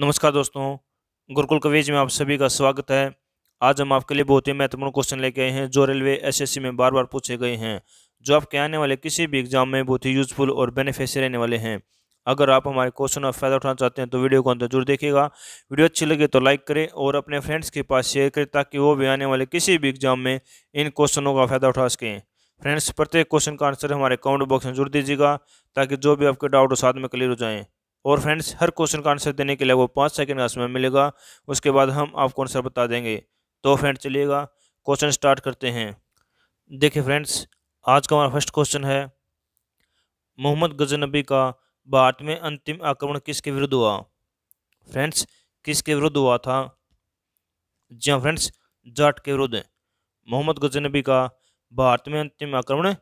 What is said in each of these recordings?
नमस्कार दोस्तों गुरुकुल कवेज में आप सभी का स्वागत है आज हम आपके लिए बहुत ही महत्वपूर्ण क्वेश्चन लेके आए हैं जो रेलवे एसएससी में बार बार पूछे गए हैं जो आपके आने वाले किसी भी एग्जाम में बहुत ही यूजफुल और बेनिफिशियल रहने वाले हैं अगर आप हमारे क्वेश्चन का फायदा उठाना चाहते हैं तो वीडियो को अंदर जरूर देखिएगा वीडियो अच्छी लगे तो लाइक करें और अपने फ्रेंड्स के पास शेयर करें ताकि वो भी आने वाले किसी भी एग्जाम में इन क्वेश्चनों का फायदा उठा सकें फ्रेंड्स प्रत्येक क्वेश्चन का आंसर हमारे कमेंट बॉक्स में जरूर दीजिएगा ताकि जो भी आपके डाउट हो साथ में क्लियर हो जाएँ और फ्रेंड्स हर क्वेश्चन का आंसर देने के लिए वो पाँच सेकंड का समय मिलेगा उसके बाद हम आपको आंसर बता देंगे तो फ्रेंड चलिएगा क्वेश्चन स्टार्ट करते हैं देखिए फ्रेंड्स आज का हमारा फर्स्ट क्वेश्चन है मोहम्मद गजनबी का भारत में अंतिम आक्रमण किसके विरुद्ध हुआ फ्रेंड्स किसके विरुद्ध हुआ था जी हाँ फ्रेंड्स जाट के विरुद्ध मोहम्मद गजनबी का भारत में अंतिम आक्रमण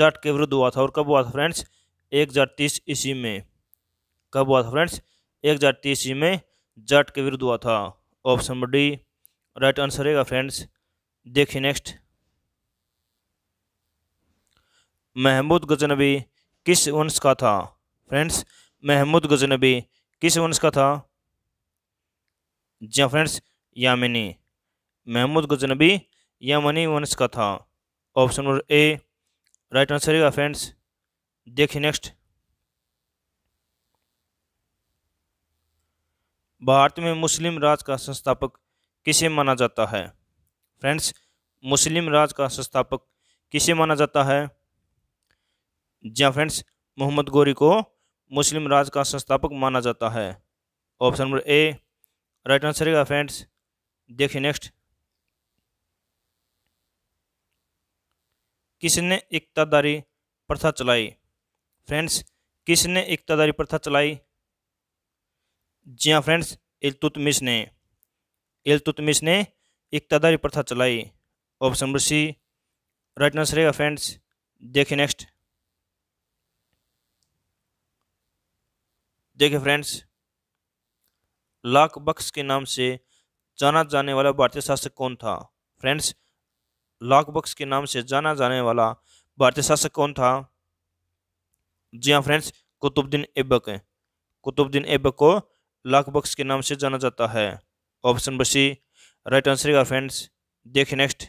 जाट के विरुद्ध हुआ था और कब हुआ था फ्रेंड्स एक हज़ार तीस ईस्वी में कब हुआ था फ्रेंड्स एक हज़ार तीस ईस्वी में जाट के विरुद्ध हुआ था option number D right answer रहेगा फ्रेंड्स देखिए नेक्स्ट महमूद गजनबी किस वंश का था फ्रेंड्स महमूद गजनबी किस वंश का था जी हाँ फ्रेंड्स यामिनी महमूद गजनबी यामिनी वंश का था option number A right answer रहेगा फ्रेंड्स देखिए नेक्स्ट भारत में मुस्लिम राज का संस्थापक किसे माना जाता है फ्रेंड्स मुस्लिम राज का संस्थापक किसे माना जाता है जी हाँ फ्रेंड्स मोहम्मद गोरी को मुस्लिम राज का संस्थापक माना जाता है option number A right answer है फ्रेंड्स देखिए नेक्स्ट किसने इकतादारी प्रथा चलाई फ्रेंड्स किसने इकतादारी प्रथा चलाई जी हाँ फ्रेंड्स इलतुतमिश ने इलतुतमिश ने इकतदारी प्रथा चलाई option number C right answer रहेगा फ्रेंड्स देखिए नेक्स्ट देखिए फ्रेंड्स लाख बख्श के नाम से जाना जाने वाला भारतीय शासक कौन था फ्रेंड्स लाख बख्श के नाम से जाना जाने वाला भारतीय शासक कौन था जी हाँ फ्रेंड्स कुतुबुद्दीन ऐबक कुतुबुद्दीन ऐबक को लाख बक्स के नाम से जाना जाता है option number C right answer का फ्रेंड्स देखिए नेक्स्ट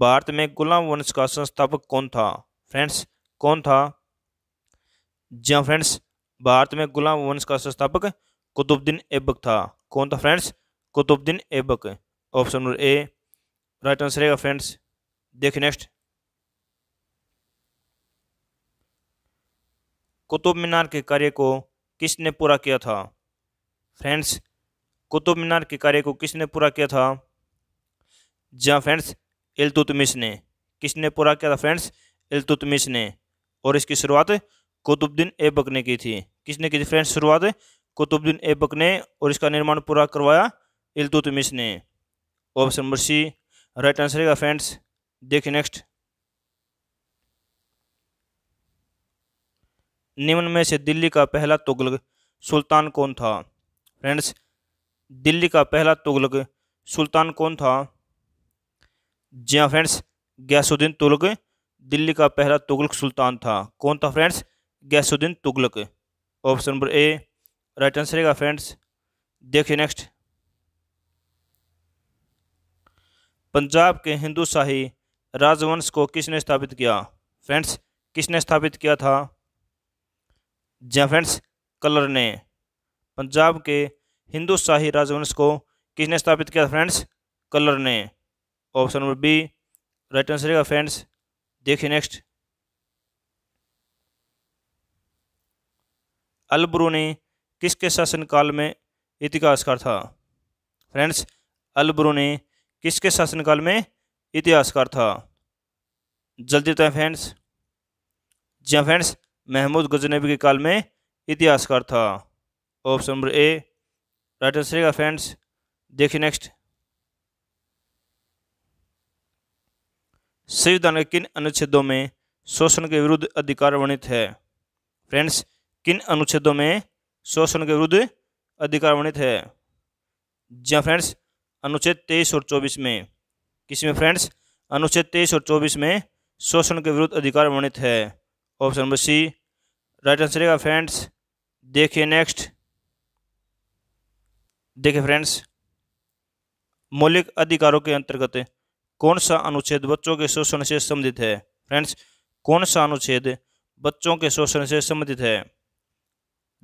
भारत में गुलाम वंश का संस्थापक कौन था फ्रेंड्स कौन था जी हाँ फ्रेंड्स भारत में गुलाम वंश का संस्थापक कुतुबुद्दीन ऐबक था कौन था friends Qutubuddin Aibak option number A right answer है फ्रेंड्स देखिए नेक्स्ट कुतुब मीनार के कार्य को किसने पूरा किया था फ्रेंड्स कुतुब मीनार के कार्य को किसने पूरा किया था जी फ्रेंड्स इलतुतमिश ने किसने पूरा किया था फ्रेंड्स इलतुतमिश ने और इसकी शुरुआत कुतुबुद्दीन ऐबक ने की थी किसने की थी फ्रेंड्स शुरुआत कुतुबुद्दीन ऐबक ने और इसका निर्माण पूरा करवाया इलतुतमिश ने option number C right answer है फ्रेंड्स देखिए नेक्स्ट निम्न में से दिल्ली का पहला तुगलक सुल्तान कौन था फ्रेंड्स दिल्ली का पहला तुगलक सुल्तान कौन था जी हाँ फ्रेंड्स गैसुद्दीन तुगलक दिल्ली का पहला तुगलक सुल्तान था कौन था friends Ghiyasuddin Tughlaq option number A right answer है फ्रेंड्स देखिए नेक्स्ट पंजाब के हिंदू शाही राजवंश को किसने स्थापित किया फ्रेंड्स किसने स्थापित किया था जेफेंस कलर ने पंजाब के हिंदू शाही राजवंश को किसने स्थापित किया फ्रेंड्स कलर ने option number B right answer है फ्रेंड्स देखिए नेक्स्ट अलबरू ने किसके शासनकाल में इतिहासकार था फ्रेंड्स अलबरू ने किसके शासनकाल में इतिहासकार था जल्दी बताएं फ्रेंड्स जी फ्रेंड्स महमूद गजनबी के काल में इतिहासकार था option number A right answer का फ्रेंड्स देखिए नेक्स्ट संविधान के किन अनुच्छेदों में शोषण के विरुद्ध अधिकार वर्णित है फ्रेंड्स किन अनुच्छेदों में शोषण के विरुद्ध अधिकार वर्णित है जी हाँ फ्रेंड्स अनुच्छेद तेईस और चौबीस में किसी में फ्रेंड्स अनुच्छेद तेईस और चौबीस में शोषण के विरुद्ध अधिकार वर्णित है option number C right answer रहेगा फ्रेंड्स देखिए नेक्स्ट देखिए फ्रेंड्स मौलिक अधिकारों के अंतर्गत कौन सा अनुच्छेद बच्चों के शोषण से संबंधित है फ्रेंड्स कौन सा अनुच्छेद बच्चों के शोषण से संबंधित है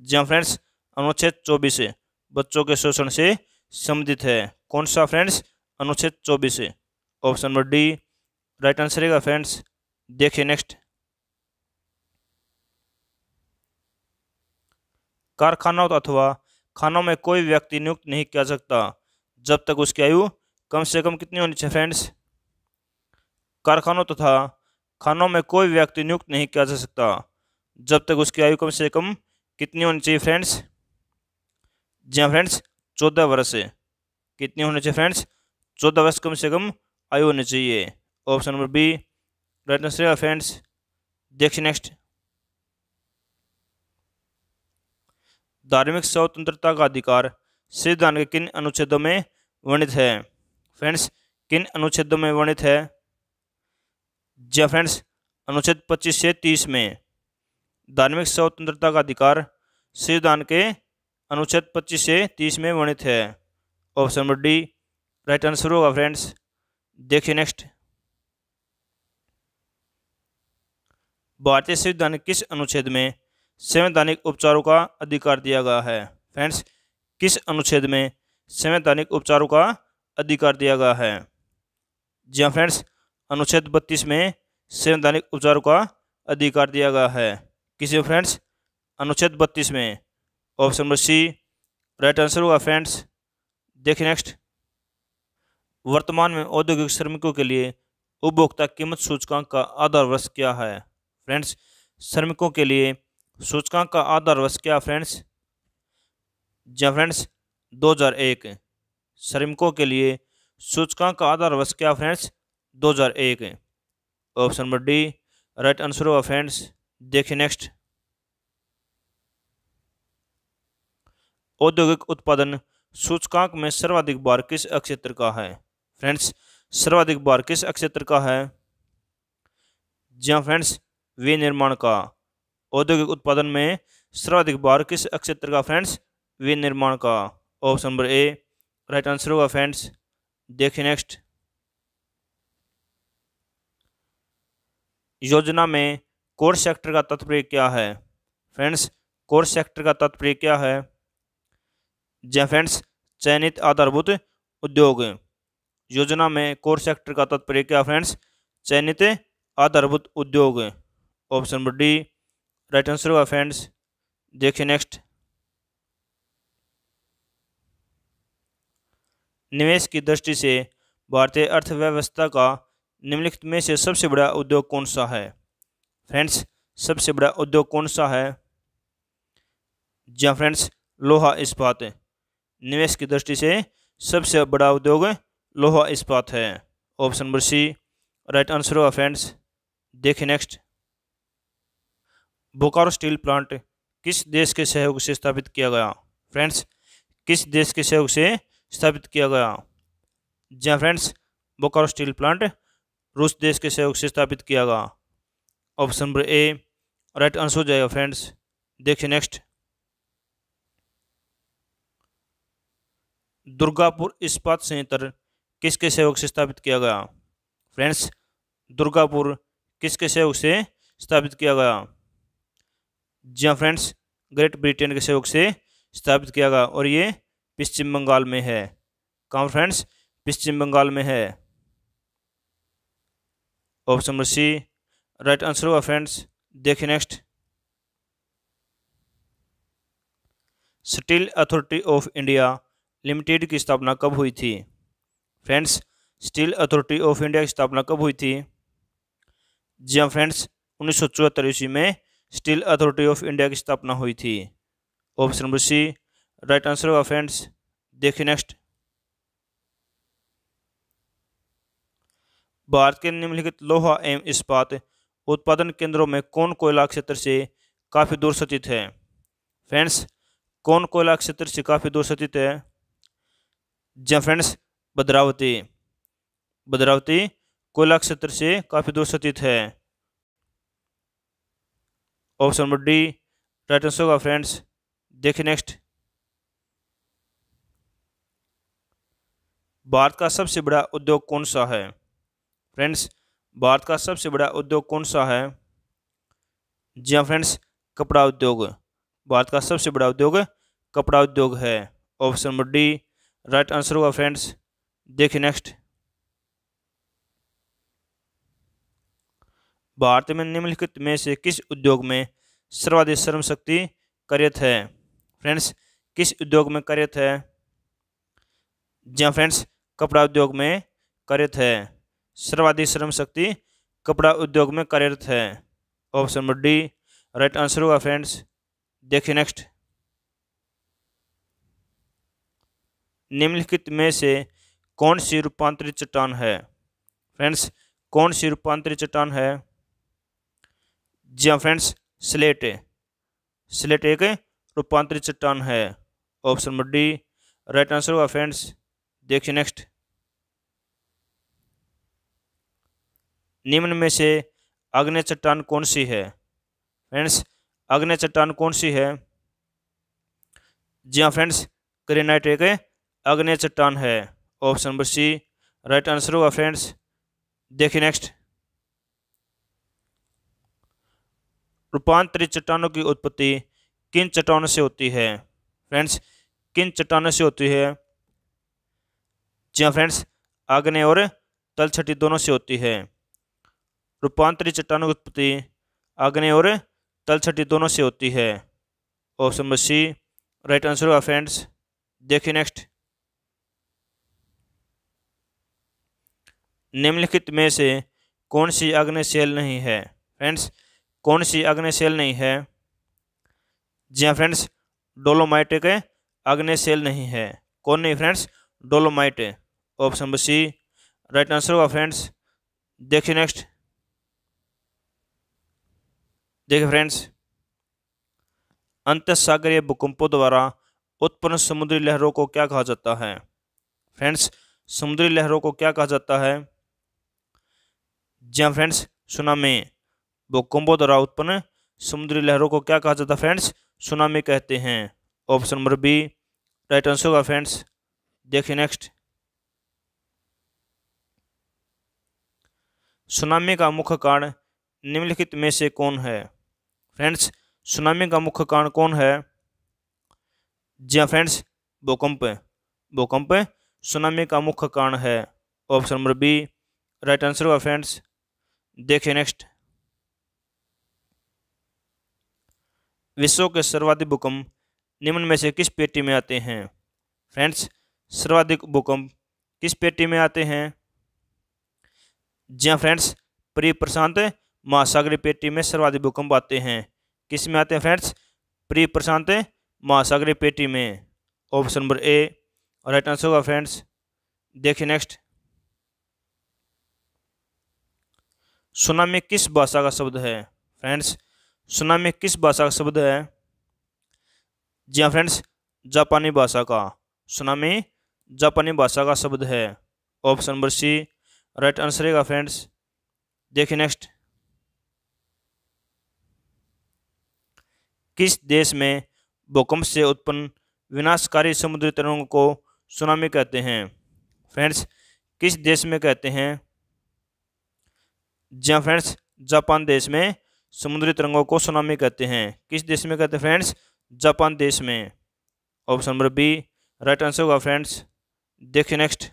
जी हाँ फ्रेंड्स अनुच्छेद चौबीस बच्चों के शोषण से संबंधित है कौन सा फ्रेंड्स अनुच्छेद चौबीस option number D right answer रहेगा फ्रेंड्स देखिए नेक्स्ट कारखानों अथवा खानों में कोई व्यक्ति नियुक्त नहीं किया सकता जब तक उसकी आयु कम से कम कितनी होनी चाहिए फ्रेंड्स कारखानों तथा खानों में कोई व्यक्ति नियुक्त नहीं किया जा सकता जब तक उसकी आयु कम से कम कितनी होनी चाहिए फ्रेंड्स जी हाँ फ्रेंड्स चौदह वर्ष कितनी होनी चाहिए फ्रेंड्स चौदह वर्ष कम से कम आयु होनी चाहिए option number B right answer friends देखिए नेक्स्ट धार्मिक स्वतंत्रता का अधिकार संविधान के किन अनुच्छेदों में वर्णित है फ्रेंड्स किन अनुच्छेदों में वर्णित है जी हाँ फ्रेंड्स अनुच्छेद 25 से 30 में धार्मिक स्वतंत्रता का अधिकार संविधान के अनुच्छेद 25 से 30 में वर्णित है option number D right answer होगा फ्रेंड्स देखिए नेक्स्ट भारतीय संविधान किस अनुच्छेद में संवैधानिक उपचारों का अधिकार दिया गया है फ्रेंड्स किस अनुच्छेद में संवैधानिक उपचारों का अधिकार दिया गया है जी हाँ फ्रेंड्स अनुच्छेद बत्तीस में संवैधानिक उपचारों का अधिकार दिया गया है किसी फ्रेंड्स अनुच्छेद बत्तीस में option number C right answer होगा फ्रेंड्स देखिए नेक्स्ट वर्तमान में औद्योगिक श्रमिकों के लिए उपभोक्ता कीमत सूचकांक का आधार वर्ष क्या है फ्रेंड्स श्रमिकों के लिए सूचकांक का आधार वर्ष क्या फ्रेंड्स जब फ्रेंड्स 2001 श्रमिकों के लिए सूचकांक का आधार वर्ष क्या friends 2001 option number D right answer होगा फ्रेंड्स देखिए नेक्स्ट औद्योगिक उत्पादन सूचकांक में सर्वाधिक बार किस अक्षेत्र का है फ्रेंड्स सर्वाधिक बार किस अक्षेत्र का है जी फ्रेंड्स विनिर्माण का औद्योगिक उत्पादन में सर्वाधिक भार किस क्षेत्र का फ्रेंड्स विनिर्माण का option number A right answer होगा फ्रेंड्स देखिए नेक्स्ट योजना में कोर सेक्टर का तत्पर्य क्या है फ्रेंड्स कोर सेक्टर का तत्पर्य क्या है जय फ्रेंड्स चयनित आधारभूत उद्योग योजना में कोर सेक्टर का तत्पर्य क्या फ्रेंड्स चयनित आधारभूत उद्योग option number D right answer होगा फ्रेंड्स देखिए नेक्स्ट निवेश की दृष्टि से भारतीय अर्थव्यवस्था का निम्नलिखित में से सबसे बड़ा उद्योग कौन सा है फ्रेंड्स सबसे बड़ा उद्योग कौन सा है जहाँ फ्रेंड्स लोहा इस्पात निवेश की दृष्टि से सबसे बड़ा उद्योग लोहा इस्पात है option number C right answer होगा फ्रेंड्स देखें नेक्स्ट बोकारो स्टील प्लांट किस देश के सहयोग से स्थापित किया गया फ्रेंड्स किस देश के सहयोग से स्थापित किया गया जी हाँ फ्रेंड्स बोकारो स्टील प्लांट रूस देश के सहयोग से स्थापित किया गया option number A right answer हो जाएगा फ्रेंड्स देखिए नेक्स्ट दुर्गापुर इस्पात संयंत्र किसके सहयोग से स्थापित किया गया फ्रेंड्स दुर्गापुर किसके सहयोग से स्थापित किया गया जी हाँ फ्रेंड्स ग्रेट ब्रिटेन के सहयोग से स्थापित किया गया और ये पश्चिम बंगाल में है कहाँ फ्रेंड्स पश्चिम बंगाल में है option number C right answer होगा फ्रेंड्स देखिए next steel authority of India limited की स्थापना कब हुई थी friends steel authority of India की स्थापना कब हुई थी जी हाँ फ्रेंड्स उन्नीस सौ चौहत्तर ईस्वी में स्टील अथॉरिटी ऑफ इंडिया की स्थापना हुई थी option number C right answer होगा फ्रेंड्स देखिए नेक्स्ट भारत के निम्नलिखित लोहा एवं इस्पात उत्पादन केंद्रों में कौन कोयला क्षेत्र से काफ़ी दूर स्थित है फ्रेंड्स कौन कोयला क्षेत्र से काफ़ी दूर स्थित है जहाँ फ्रेंड्स भद्रावती भद्रावती कोयला क्षेत्र से काफ़ी दूर स्थित है option number D right answer होगा फ्रेंड्स देखिए नेक्स्ट भारत का सबसे बड़ा उद्योग कौन सा है फ्रेंड्स भारत का सबसे बड़ा उद्योग कौन सा है जी हाँ फ्रेंड्स कपड़ा उद्योग भारत का सबसे बड़ा उद्योग कपड़ा उद्योग है option number D right answer होगा फ्रेंड्स देखिए नेक्स्ट भारत में निम्नलिखित में से किस उद्योग में सर्वाधिक श्रम शक्ति कार्यरत है फ्रेंड्स किस उद्योग में कार्यरत है जहाँ फ्रेंड्स कपड़ा उद्योग में कार्यरत है सर्वाधिक श्रम शक्ति कपड़ा उद्योग में कार्यरत है option number D right answer होगा फ्रेंड्स देखिए नेक्स्ट निम्नलिखित में से कौन सी रूपांतरित चट्टान है फ्रेंड्स कौन सी रूपांतरित चट्टान है जी हाँ फ्रेंड्स स्लेट स्लेट एक रूपांतरित चट्टान है option number D right answer होगा फ्रेंड्स देखिए नेक्स्ट निम्न में से अग्नि चट्टान कौन सी है फ्रेंड्स अग्नि चट्टान कौन सी है जी हाँ फ्रेंड्स ग्रेनाइट एक अग्नि चट्टान है option number C right answer होगा फ्रेंड्स देखिए नेक्स्ट रूपांतरित चट्टानों की उत्पत्ति किन चट्टानों से होती है फ्रेंड्स किन चट्टानों से होती है जी हाँ फ्रेंड्स आग्नेय और तलछटी दोनों से होती है रूपांतरित चट्टानों की उत्पत्ति आग्नेय और तलछटी दोनों से होती है option number C right answer होगा फ्रेंड्स देखिए नेक्स्ट निम्नलिखित में से कौन सी आग्नेय शैल नहीं है फ्रेंड्स कौन सी अग्नेय नहीं है जी हाँ फ्रेंड्स डोलोमाइट के अग्नेय नहीं है कौन नहीं friends dolomite option number C right answer होगा फ्रेंड्स देखिए नेक्स्ट देखिए फ्रेंड्स अंत सागरीय भूकंपों द्वारा उत्पन्न समुद्री लहरों को क्या कहा जाता है फ्रेंड्स समुद्री लहरों को क्या कहा जाता है जी हाँ फ्रेंड्स सुनामी भूकंपों द्वारा उत्पन्न समुद्री लहरों को क्या कहा जाता है फ्रेंड्स सुनामी कहते हैं option number B right answer होगा फ्रेंड्स देखिए नेक्स्ट सुनामी का मुख्य कारण निम्नलिखित में से कौन है फ्रेंड्स सुनामी का मुख्य कारण कौन है जी हाँ फ्रेंड्स भूकंप भूकंप सुनामी का मुख्य कारण है option number B right answer होगा फ्रेंड्स देखिए नेक्स्ट विश्व के सर्वाधिक भूकंप निम्न में से किस पेटी में आते हैं फ्रेंड्स सर्वाधिक भूकंप किस पेटी में आते हैं जी हाँ फ्रेंड्स प्री प्रशांत महासागरी पेटी में सर्वाधिक भूकंप आते हैं किस में आते हैं फ्रेंड्स प्री प्रशांत महासागरी पेटी में option number A right answer होगा फ्रेंड्स देखिए नेक्स्ट सुनामी किस भाषा का शब्द है फ्रेंड्स सुना में किस भाषा का शब्द है जी हाँ फ्रेंड्स जापानी भाषा का सुना में जापानी भाषा का शब्द है option number C right answer है फ्रेंड्स देखिए नेक्स्ट किस देश में भूकंप से उत्पन्न विनाशकारी समुद्री तरंग को सुनामी कहते हैं फ्रेंड्स किस देश में कहते हैं जी हाँ फ्रेंड्स जापान देश में समुद्री तरंगों को सुनामी कहते हैं किस देश में कहते हैं फ्रेंड्स जापान देश में option number B right answer होगा फ्रेंड्स देखिए नेक्स्ट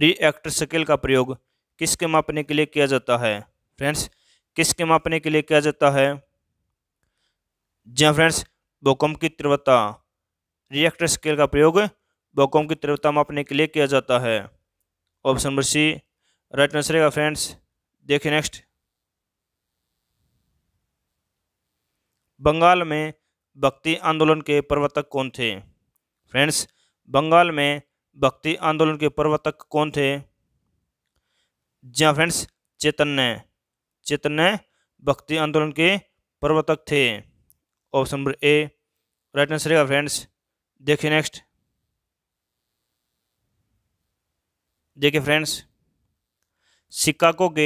रिएक्टर स्केल का प्रयोग किसके मापने के लिए किया जाता है फ्रेंड्स किसके मापने के लिए किया जाता है जी हाँ फ्रेंड्स भूकंप की तीव्रता रिएक्टर स्केल का प्रयोग भूकंप की तीव्रता मापने के लिए किया जाता है option number C right answer रहेगा फ्रेंड्स देखिए नेक्स्ट बंगाल में भक्ति आंदोलन के प्रवर्तक कौन थे फ्रेंड्स बंगाल में भक्ति आंदोलन के प्रवर्तक कौन थे जी हाँ फ्रेंड्स चैतन्य चैतन्य भक्ति आंदोलन के प्रवर्तक थे option number A right answer रहेगा फ्रेंड्स देखिए नेक्स्ट देखिए फ्रेंड्स शिकागो के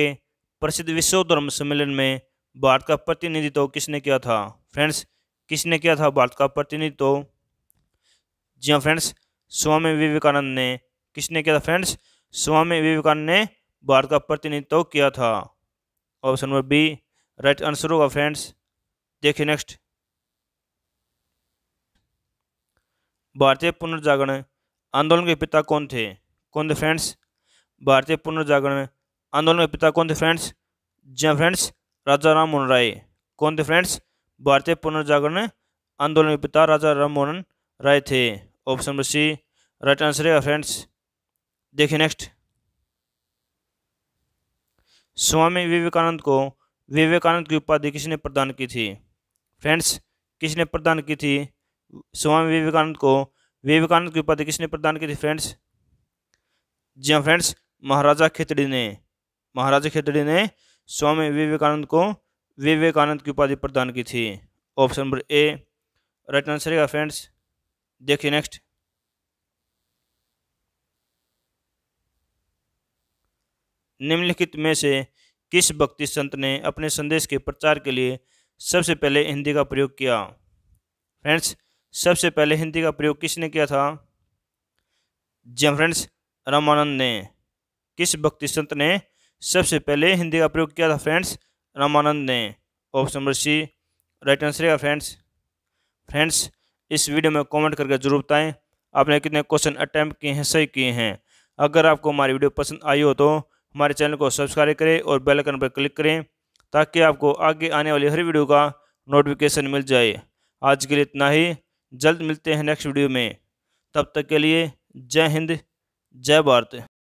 प्रसिद्ध विश्व धर्म सम्मेलन में भारत का प्रतिनिधित्व किसने किया था फ्रेंड्स किसने किया था भारत का प्रतिनिधित्व जी हाँ फ्रेंड्स स्वामी विवेकानंद ने किसने किया था फ्रेंड्स स्वामी विवेकानंद ने भारत का प्रतिनिधित्व किया था option number B right answer होगा फ्रेंड्स देखिए नेक्स्ट भारतीय पुनर्जागरण आंदोलन के पिता कौन थे कौन थे फ्रेंड्स भारतीय पुनर्जागरण आंदोलन के पिता कौन थे फ्रेंड्स जय फ्रेंड्स राजा राम मोहन राय कौन थे फ्रेंड्स भारतीय पुनर्जागरण आंदोलन के पिता राजा राम मोहन राय थे option number C right answer है फ्रेंड्स देखिए नेक्स्ट स्वामी विवेकानंद को विवेकानंद की उपाधि किसने प्रदान की थी फ्रेंड्स किसने प्रदान की थी स्वामी विवेकानंद को विवेकानंद की उपाधि किसने प्रदान की थी फ्रेंड्स जी हाँ फ्रेंड्स महाराजा खेतड़ी ने महाराजा खेतड़ी ने स्वामी विवेकानंद को विवेकानंद की उपाधि प्रदान की थी option number A right answer है फ्रेंड्स देखिए नेक्स्ट निम्नलिखित में से किस भक्ति संत ने अपने संदेश के प्रचार के लिए सबसे पहले हिंदी का प्रयोग किया फ्रेंड्स सबसे पहले हिंदी का प्रयोग किसने किया था जी फ्रेंड्स हाँ रामानंद ने किस भक्ति संत ने सबसे पहले हिंदी का प्रयोग किया था फ्रेंड्स रामानंद ने option number C right answer है फ्रेंड्स फ्रेंड्स इस वीडियो में कमेंट करके जरूर बताएं आपने कितने क्वेश्चन अटैम्प्ट किए हैं सही किए हैं अगर आपको हमारी वीडियो पसंद आई हो तो हमारे चैनल को सब्सक्राइब करें और बेल आइकन पर क्लिक करें ताकि आपको आगे आने वाली हर वीडियो का नोटिफिकेशन मिल जाए आज के लिए इतना ही जल्द मिलते हैं नेक्स्ट वीडियो में तब तक के लिए जय हिंद जय भारत